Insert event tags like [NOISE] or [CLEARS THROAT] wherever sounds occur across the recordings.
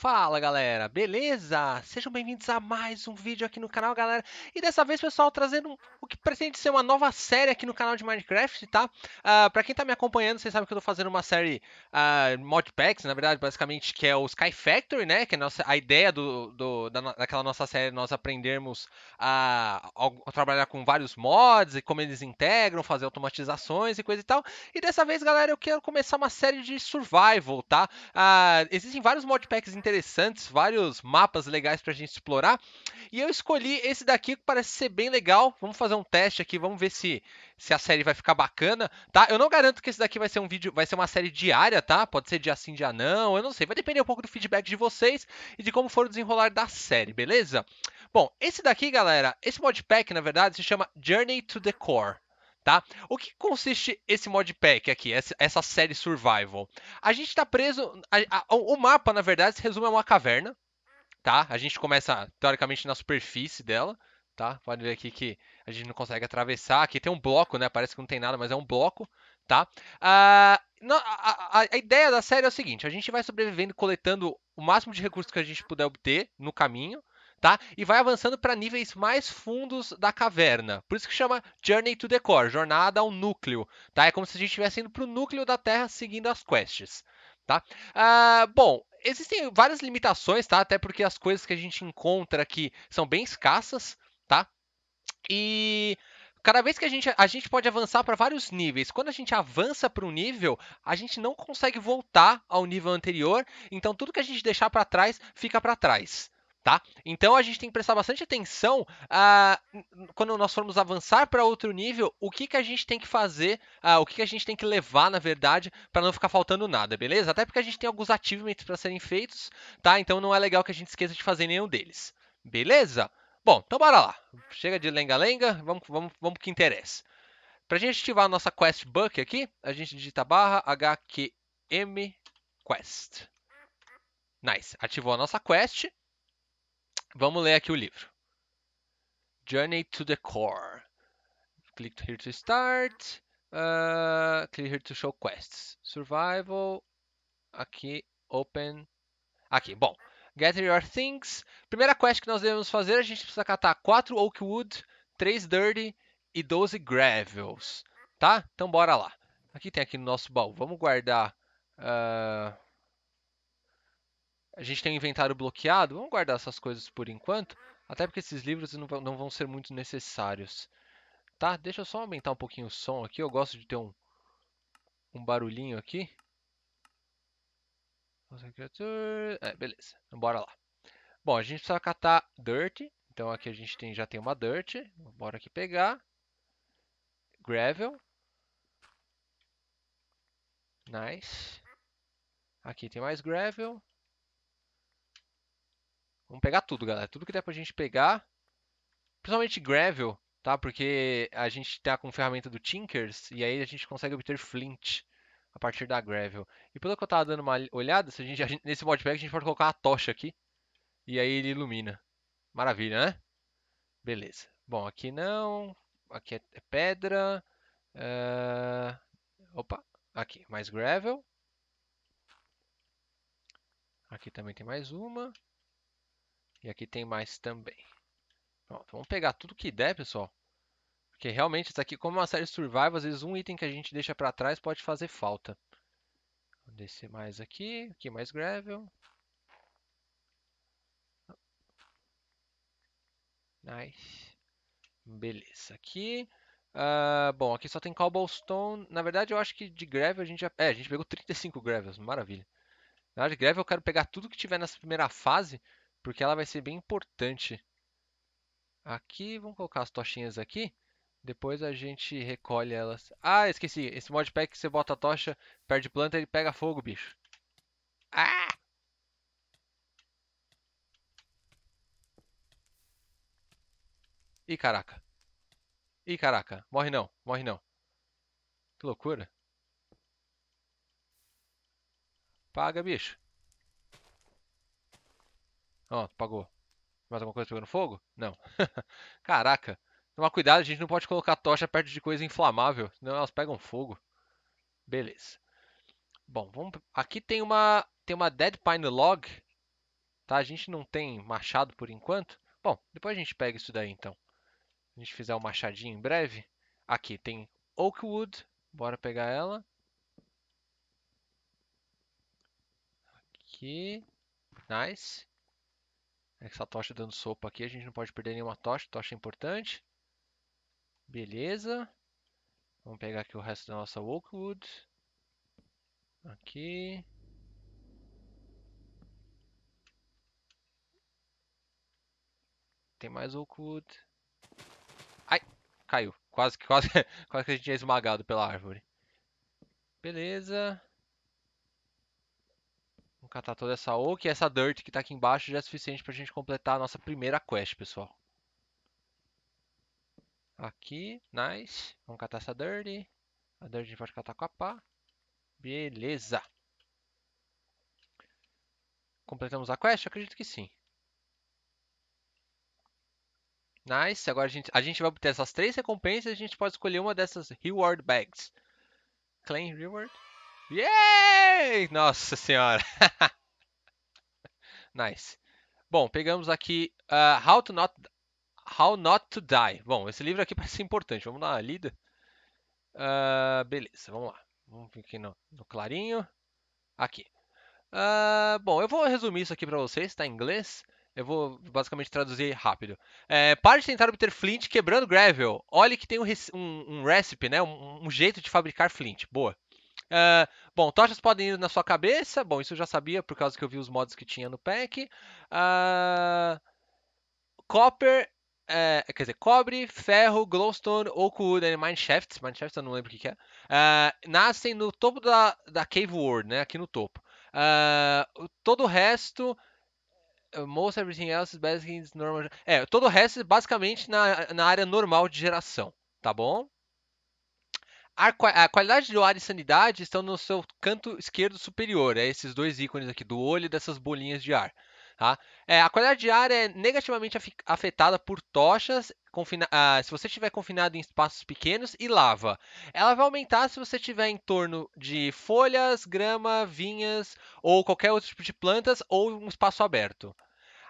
Fala galera, beleza? Sejam bem-vindos a mais um vídeo aqui no canal, galera. E dessa vez, pessoal, trazendo o que pretende ser uma nova série aqui no canal de Minecraft, tá? Uh, pra quem tá me acompanhando, vocês sabem que eu tô fazendo uma série uh, ah, modpacks, na verdade, basicamente, que é o Sky Factory, né? Que é a, nossa, a ideia do, do, da, daquela nossa série, nós aprendermos a, a, trabalhar com vários mods e como eles integram, fazer automatizações e coisa e tal. E dessa vez, galera, eu quero começar uma série de survival, tá? Uh, existem vários modpacks interessantes interessantes, vários mapas legais para a gente explorar. E eu escolhi esse daqui que parece ser bem legal. Vamos fazer um teste aqui, vamos ver se, se a série vai ficar bacana, tá? Eu não garanto que esse daqui vai ser um vídeo, vai ser uma série diária, tá? Pode ser dia sim, dia não, eu não sei. Vai depender um pouco do feedback de vocês e de como for o desenrolar da série, beleza? Bom, esse daqui, galera, esse modpack, na verdade, se chama Journey to the Core tá? O que consiste esse modpack aqui, essa série Survival? A gente tá preso... A, a, o mapa, na verdade, se resume a uma caverna, tá? A gente começa, teoricamente, na superfície dela, tá? Pode ver aqui que a gente não consegue atravessar. Aqui tem um bloco, né? Parece que não tem nada, mas é um bloco, tá? Ah, a, a, a, ideia da série é o seguinte: a gente vai sobrevivendo, coletando o máximo de recursos que a gente puder obter no caminho, tá? E vai avançando para níveis mais fundos da caverna. Por isso que chama Journey to the Core, jornada ao núcleo, tá? É como se a gente estivesse indo para o núcleo da Terra seguindo as quests, tá? Ah, bom, existem várias limitações, tá? Até porque as coisas que a gente encontra aqui são bem escassas, tá? E cada vez que a gente, a gente pode avançar para vários níveis. Quando a gente avança para um nível, a gente não consegue voltar ao nível anterior, então tudo que a gente deixar para trás fica para trás tá? Então a gente tem que prestar bastante atenção uh, quando nós formos avançar para outro nível, o que, que a gente tem que fazer, uh, o que, que a gente tem que levar, na verdade, para não ficar faltando nada, beleza? Até porque a gente tem alguns achievements para serem feitos, tá? Então não é legal que a gente esqueça de fazer nenhum deles, beleza? Bom, então bora lá. Chega de lenga-lenga, vamos, vamos, vamos pro que interessa. Pra gente ativar a nossa quest book aqui, a gente digita barra HQM quest. Nice, ativou a nossa quest. Vamos ler aqui o livro. Journey to the Core. Click here to start. Uh, click here to show quests. Survival. Aqui, open. Aqui, bom. Gather your things. Primeira quest que nós devemos fazer, a gente precisa catar 4 Oakwood, 3 Dirty e 12 Gravels. Tá? Então bora lá. Aqui tem aqui no nosso baú. Vamos guardar... Uh a gente tem um inventário bloqueado, vamos guardar essas coisas por enquanto, até porque esses livros não vão, não vão ser muito necessários. Tá? Deixa eu só aumentar um pouquinho o som aqui, eu gosto de ter um, um barulhinho aqui. É, beleza, bora lá. Bom, a gente precisa catar dirt, então aqui a gente tem, já tem uma dirt, bora aqui pegar. Gravel. Nice. Aqui tem mais gravel. Vamos pegar tudo, galera. Tudo que der pra gente pegar. Principalmente gravel, tá? Porque a gente tá com ferramenta do Tinkers e aí a gente consegue obter flint a partir da gravel. E pelo que eu tava dando uma olhada, se a gente, a gente, nesse modpack a gente pode colocar a tocha aqui e aí ele ilumina. Maravilha, né? Beleza. Bom, aqui não. Aqui é, é pedra. Uh... Opa, aqui mais gravel. Aqui também tem mais uma. E aqui tem mais também. Pronto, vamos pegar tudo que der, pessoal. Porque realmente isso aqui, como é uma série survival, às vezes um item que a gente deixa para trás pode fazer falta. Vou descer mais aqui, aqui mais gravel. Nice. Beleza, aqui. Uh, bom, aqui só tem cobblestone. Na verdade, eu acho que de gravel a gente já... É, a gente pegou 35 gravels, maravilha. Na verdade, gravel eu quero pegar tudo que tiver nessa primeira fase porque ela vai ser bem importante. Aqui, vamos colocar as tochinhas aqui. Depois a gente recolhe elas. Ah, esqueci. Esse modpack que você bota a tocha, perde planta, ele pega fogo, bicho. Ah! Ih, caraca. Ih, caraca. Morre não, morre não. Que loucura. Paga, bicho. Ó, apagou. pagou. Mais alguma coisa pegando fogo? Não. [LAUGHS] Caraca. Tomar cuidado, a gente não pode colocar tocha perto de coisa inflamável, senão elas pegam fogo. Beleza. Bom, vamos... aqui tem uma, tem uma Dead Pine Log. Tá? A gente não tem machado por enquanto. Bom, depois a gente pega isso daí então. A gente fizer o um machadinho em breve. Aqui tem Oakwood. Bora pegar ela. Aqui. Nice. É essa tocha dando sopa aqui, a gente não pode perder nenhuma tocha, tocha é importante. Beleza. Vamos pegar aqui o resto da nossa Oakwood. Aqui. Tem mais Oakwood. Ai, caiu. Quase, quase, [LAUGHS] quase que a gente é esmagado pela árvore. Beleza. Vamos catar toda essa oak e essa dirt que tá aqui embaixo já é suficiente pra gente completar a nossa primeira quest, pessoal. Aqui, nice. Vamos catar essa dirt. A dirt a gente pode catar com a pá. Beleza. Completamos a quest? Eu acredito que sim. Nice, agora a gente, a gente vai obter essas três recompensas e a gente pode escolher uma dessas reward bags. Claim reward. Yay! Nossa senhora! [LAUGHS] nice. Bom, pegamos aqui uh, How, to Not, How Not to Die. Bom, esse livro aqui [LAUGHS] parece importante. Vamos dar uma lida. Uh, beleza, vamos lá. Vamos aqui no, no clarinho. Aqui. Uh, bom, eu vou resumir isso aqui para vocês, está em inglês. Eu vou basicamente traduzir rápido. É, pare de tentar obter flint quebrando gravel. Olhe que tem um, um, um recipe, né? Um, um, jeito de fabricar flint. Boa. Uh, bom, tochas podem ir na sua cabeça. Bom, isso eu já sabia por causa que eu vi os mods que tinha no pack. Uh, copper é, quer dizer, cobre, ferro, glowstone, oakwood e né, mineshafts, mineshafts eu não lembro o que, que é, uh, nascem no topo da, da Cave World, né, aqui no topo. Uh, todo o resto, eh, most everything else is basically normal. É, todo o resto é basicamente na, na área normal de geração, tá bom? A, qualidade do ar e sanidade estão no seu canto esquerdo superior, é esses dois ícones aqui do olho e dessas bolinhas de ar. Tá? É, a qualidade de ar é negativamente afetada por tochas ah, se você estiver confinado em espaços pequenos e lava. Ela vai aumentar se você estiver em torno de folhas, grama, vinhas ou qualquer outro tipo de plantas ou um espaço aberto.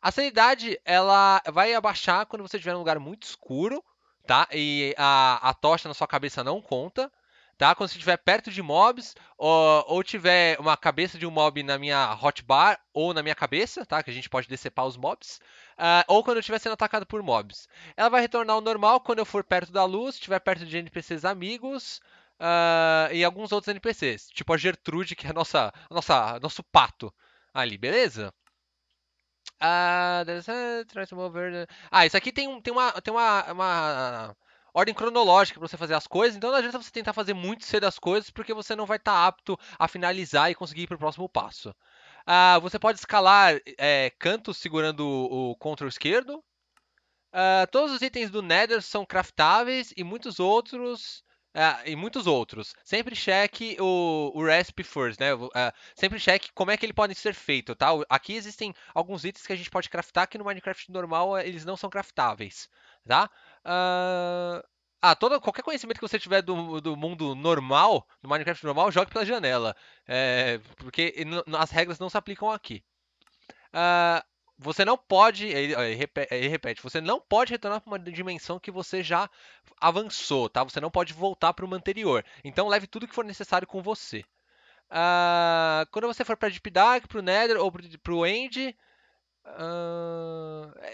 A sanidade ela vai abaixar quando você estiver em um lugar muito escuro, tá? E a, a tocha na sua cabeça não conta tá? Quando você estiver perto de mobs, ou, ou tiver uma cabeça de um mob na minha hotbar ou na minha cabeça, tá? Que a gente pode decepar os mobs. Uh, ou quando eu estiver sendo atacado por mobs. Ela vai retornar ao normal quando eu for perto da luz, estiver perto de NPCs amigos. Uh, e alguns outros NPCs, tipo a Gertrude, que é a nossa, a nossa, nosso pato ali, beleza? Ah, ah isso aqui tem, um, tem, uma, tem uma, uma, ordem cronológica para você fazer as coisas, então não adianta você tentar fazer muito cedo as coisas, porque você não vai estar tá apto a finalizar e conseguir ir para o próximo passo. Ah, você pode escalar é, cantos segurando o, o Ctrl esquerdo. Ah, todos os itens do Nether são craftáveis e muitos outros ah, e muitos outros. Sempre cheque o, o recipe first, né? sempre cheque como é que ele pode ser feito, tá? Aqui existem alguns itens que a gente pode craftar que no Minecraft normal eles não são craftáveis, tá? Ah, todo, qualquer conhecimento que você tiver do, do mundo normal, do Minecraft normal, jogue pela janela. É, porque as regras não se aplicam aqui. Ah, você não pode. Ele, ele, repete, você não pode retornar para uma dimensão que você já avançou, tá? Você não pode voltar para uma anterior. Então leve tudo que for necessário com você. Ah, quando você for para Deep Dark, para o Nether ou para o End,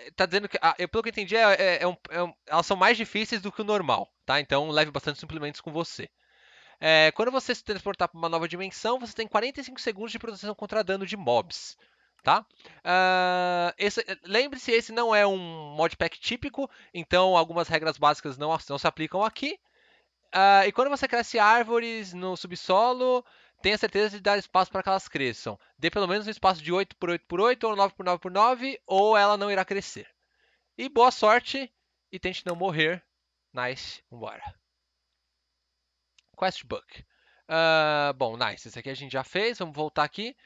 é, tá dizendo que. Ah, eu, pelo que eu entendi, é, é, é, um, é um, elas são mais difíceis do que o normal, tá? Então leve bastante suplementos com você. É, quando você se transportar para uma nova dimensão, você tem 45 segundos de proteção contra dano de mobs. Tá? Uh, Lembre-se, esse não é um modpack típico, então algumas regras básicas não, não se aplicam aqui. Uh, e quando você cresce árvores no subsolo, tenha certeza de dar espaço para que elas cresçam. Dê pelo menos um espaço de 8 por 8 por 8 ou 9 por 9 por 9 ou ela não irá crescer. E boa sorte e tente não morrer. Nice, vambora. Quest Book. Uh, ah, bom, nice. Esse aqui a gente já fez. Vamos voltar aqui.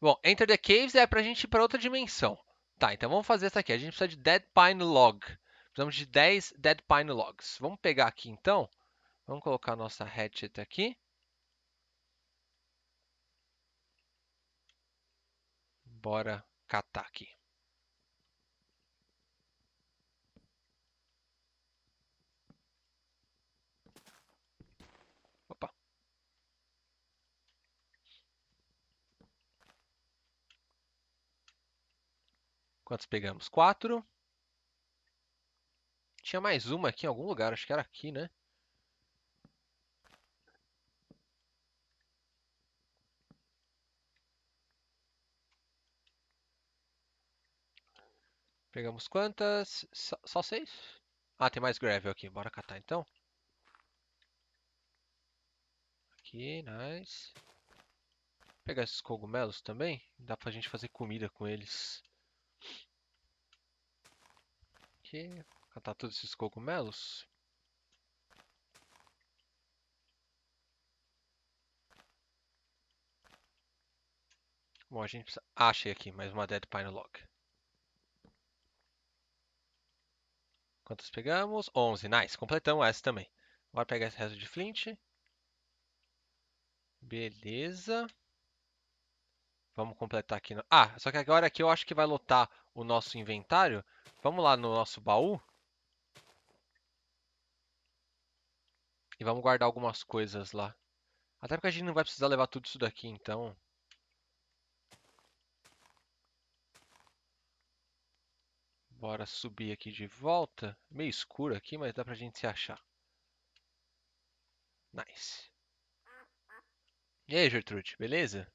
Bom, Enter the Caves é pra gente ir pra outra dimensão. Tá, então vamos fazer essa aqui. A gente precisa de Dead Pine Log. Precisamos de 10 Dead Pine Logs. Vamos pegar aqui então. Vamos colocar a nossa hatchet aqui. Bora aqui. Opa. Quantos pegamos? Quatro. Tinha mais uma aqui em algum lugar, acho que era aqui, né? Pegamos quantas? Só, só seis? Ah, tem mais gravel aqui. Bora catar então. Aqui, nice. Vou pegar esses cogumelos também. Dá pra gente fazer comida com eles. Aqui. Catar todos esses cogumelos. Bom, a gente precisa... Ah, achei aqui mais uma Dead Pine Log. Quantas pegamos? 11. Nice. Completamos essa também. Agora pegar esse resto de flint. Beleza. Vamos completar aqui. No... Ah, só que agora aqui eu acho que vai lotar o nosso inventário. Vamos lá no nosso baú. E vamos guardar algumas coisas lá. Até porque a gente não vai precisar levar tudo isso daqui, então... Bora subir aqui de volta. Meio escuro aqui, mas dá pra gente se achar. Nice. E aí, Gertrude, beleza?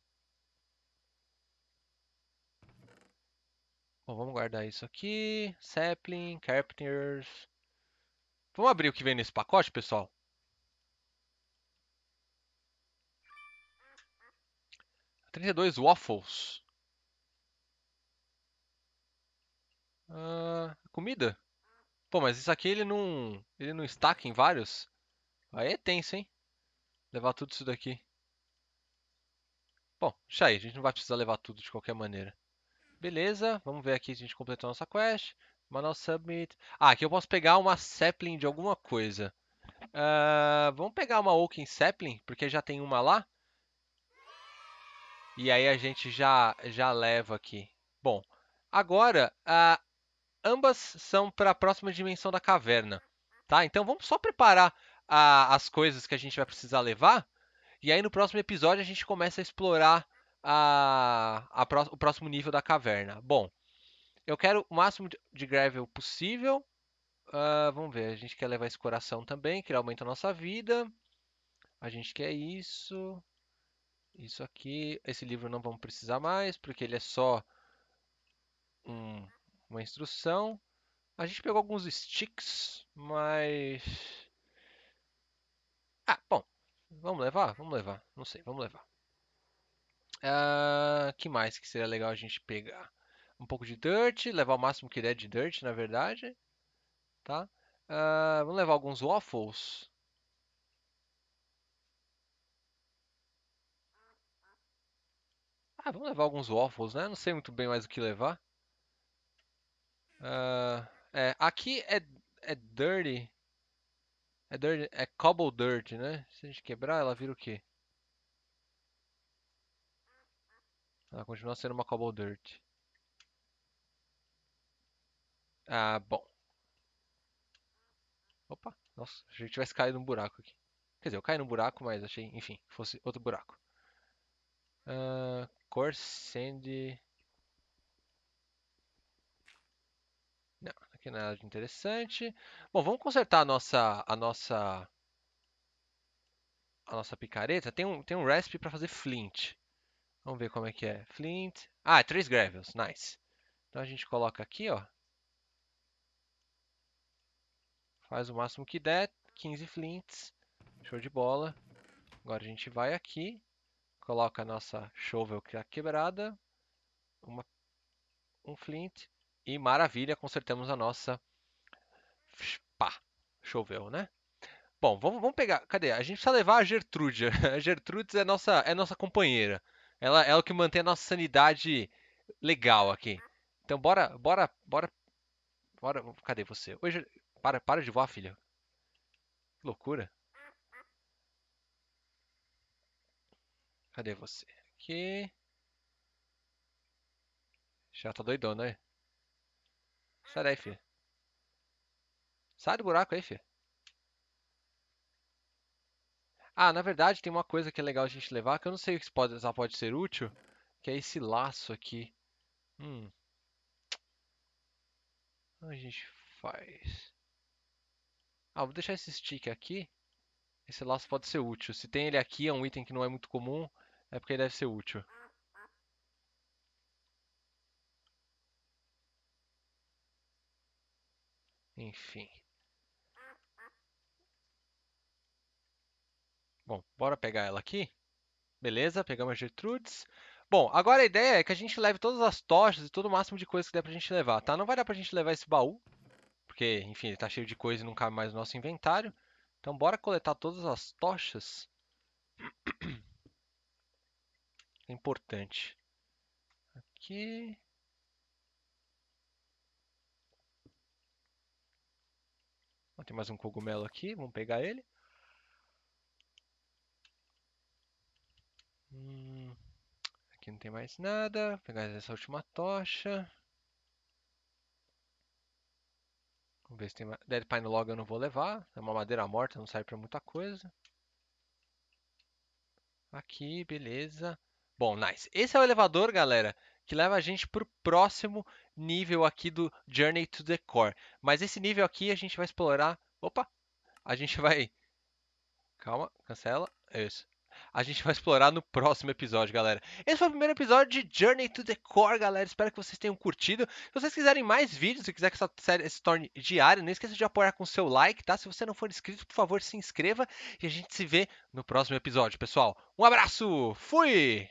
Bom, vamos guardar isso aqui. Sapling, Carpenters. Vamos abrir o que vem nesse pacote, pessoal? 32 waffles. Ah, comida? Pô, mas isso aqui ele não. Ele não estaca em vários? Aí é tenso, hein? Levar tudo isso daqui. Bom, deixa aí. A gente não vai precisar levar tudo de qualquer maneira. Beleza, vamos ver aqui se a gente completou a nossa quest. Manual Submit. Ah, aqui eu posso pegar uma sapling de alguma coisa. Uh, vamos pegar uma Oaken sapling, porque já tem uma lá. E aí a gente já, já leva aqui. Bom, agora uh, Ambas são para a próxima dimensão da caverna, tá? Então vamos só preparar a, as coisas que a gente vai precisar levar. E aí no próximo episódio a gente começa a explorar a, a pro, o próximo nível da caverna. Bom, eu quero o máximo de gravel possível. Uh, vamos ver, a gente quer levar esse coração também, que ele aumenta a nossa vida. A gente quer isso. Isso aqui. Esse livro não vamos precisar mais, porque ele é só um uma instrução. A gente pegou alguns sticks, mas... Ah, bom. Vamos levar? Vamos levar. Não sei, vamos levar. Uh, que mais que seria legal a gente pegar? Um pouco de dirt, levar o máximo que der de dirt, na verdade. Tá? Uh, vamos levar alguns waffles. Ah, vamos levar alguns waffles, né? Não sei muito bem mais o que levar. Ah, é, aqui é, é dirty. É dirty. É cobble dirt, né? Se a gente quebrar, ela vira o quê? Ela continua sendo uma cobble dirt. Ah, bom. Opa, nossa, achei que tivesse caído num buraco aqui. Quer dizer, eu caí num buraco, mas achei, enfim, fosse outro buraco. Uh, ah, core Sandy... Aqui nada de interessante. Bom, vamos consertar a nossa, a nossa, a nossa picareta. Tem um, tem um recipe para fazer flint. Vamos ver como é que é. Flint. Ah, é três gravels. Nice. Então a gente coloca aqui, ó. Faz o máximo que der. 15 flints. Show de bola. Agora a gente vai aqui. Coloca a nossa shovel que tá quebrada. Uma, um flint. E maravilha, consertamos a nossa. Pá, choveu, né? Bom, vamos, vamos pegar. Cadê? A gente precisa levar a Gertrude. [LAUGHS] A Gertrude é nossa, é nossa companheira. Ela, é o que mantém a nossa sanidade legal aqui. Então bora, bora, bora. Bora. Cadê você? Hoje. Para, para de voar, filha. Que loucura. Cadê você? Aqui. Já tá doidona, né? Sai daí, filho. Sai do buraco aí, filho. Ah, na verdade, tem uma coisa que é legal a gente levar, que eu não sei se pode, se pode ser útil, que é esse laço aqui. Hum. a gente faz? Ah, vou deixar esse stick aqui. Esse laço pode ser útil. Se tem ele aqui, é um item que não é muito comum, é porque ele deve ser útil. Enfim. Bom, bora pegar ela aqui. Beleza, pegamos a Gertrudes. Bom, agora a ideia é que a gente leve todas as tochas e todo o máximo de coisa que der pra gente levar, tá? Não vai dar pra gente levar esse baú, porque, enfim, ele tá cheio de coisa e não cabe mais no nosso inventário. Então bora coletar todas as tochas. É [CLEARS THROAT] importante. Aqui... Tem mais um cogumelo aqui, vamos pegar ele. Hum, aqui não tem mais nada. Vou pegar essa última tocha. Vamos ver se tem mais. Dead Pine Log eu não vou levar. É uma madeira morta, não serve pra muita coisa. Aqui, beleza. Bom, nice. Esse é o elevador, galera, que leva a gente para o próximo nível aqui do Journey to the Core. Mas esse nível aqui a gente vai explorar. Opa! A gente vai. Calma, cancela. É isso. A gente vai explorar no próximo episódio, galera. Esse foi o primeiro episódio de Journey to the Core, galera. Espero que vocês tenham curtido. Se vocês quiserem mais vídeos, se quiser que essa série se torne diária, não esqueça de apoiar com seu like, tá? Se você não for inscrito, por favor, se inscreva. E a gente se vê no próximo episódio, pessoal. Um abraço, fui!